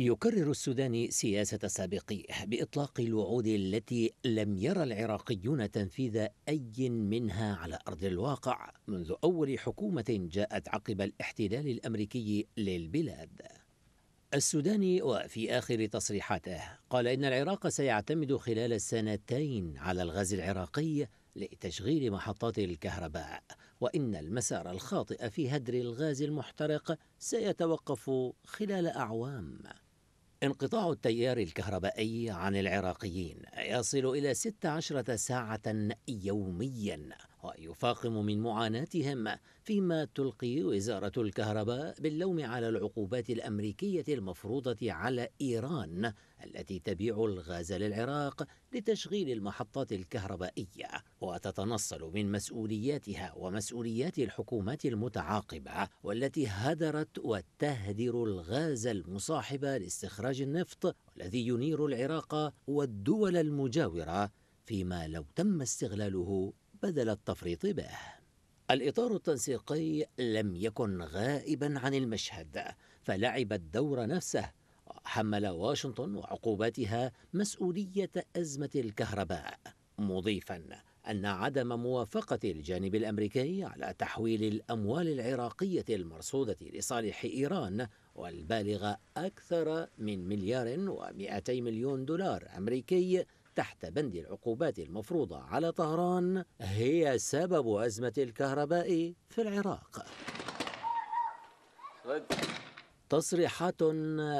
يكرر السوداني سياسة سابقيه بإطلاق الوعود التي لم يرى العراقيون تنفيذ أي منها على أرض الواقع منذ أول حكومة جاءت عقب الاحتلال الأمريكي للبلاد. السوداني وفي آخر تصريحاته قال إن العراق سيعتمد خلال السنتين على الغاز العراقي لتشغيل محطات الكهرباء وإن المسار الخاطئ في هدر الغاز المحترق سيتوقف خلال أعوام. انقطاع التيار الكهربائي عن العراقيين يصل إلى 16 ساعة يوميا ويفاقم من معاناتهم فيما تلقي وزارة الكهرباء باللوم على العقوبات الأمريكية المفروضة على إيران التي تبيع الغاز للعراق لتشغيل المحطات الكهربائية وتتنصل من مسؤولياتها ومسؤوليات الحكومات المتعاقبة والتي هدرت وتهدر الغاز المصاحب لاستخراج النفط والذي ينير العراق والدول المجاورة فيما لو تم استغلاله بدل التفريط به الإطار التنسيقي لم يكن غائبا عن المشهد فلعب الدور نفسه حمل واشنطن وعقوباتها مسؤولية أزمة الكهرباء مضيفا أن عدم موافقة الجانب الأمريكي على تحويل الأموال العراقية المرصودة لصالح إيران والبالغة أكثر من مليار ومئتي مليون دولار أمريكي تحت بند العقوبات المفروضة على طهران هي سبب أزمة الكهرباء في العراق تصريحات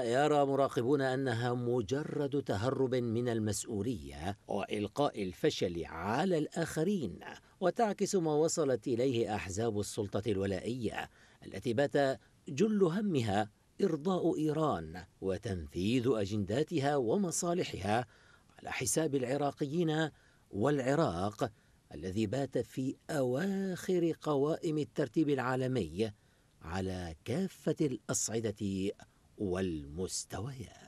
يرى مراقبون انها مجرد تهرب من المسؤوليه والقاء الفشل على الاخرين وتعكس ما وصلت اليه احزاب السلطه الولائيه التي بات جل همها ارضاء ايران وتنفيذ اجنداتها ومصالحها على حساب العراقيين والعراق الذي بات في اواخر قوائم الترتيب العالمي على كافه الاصعده والمستويات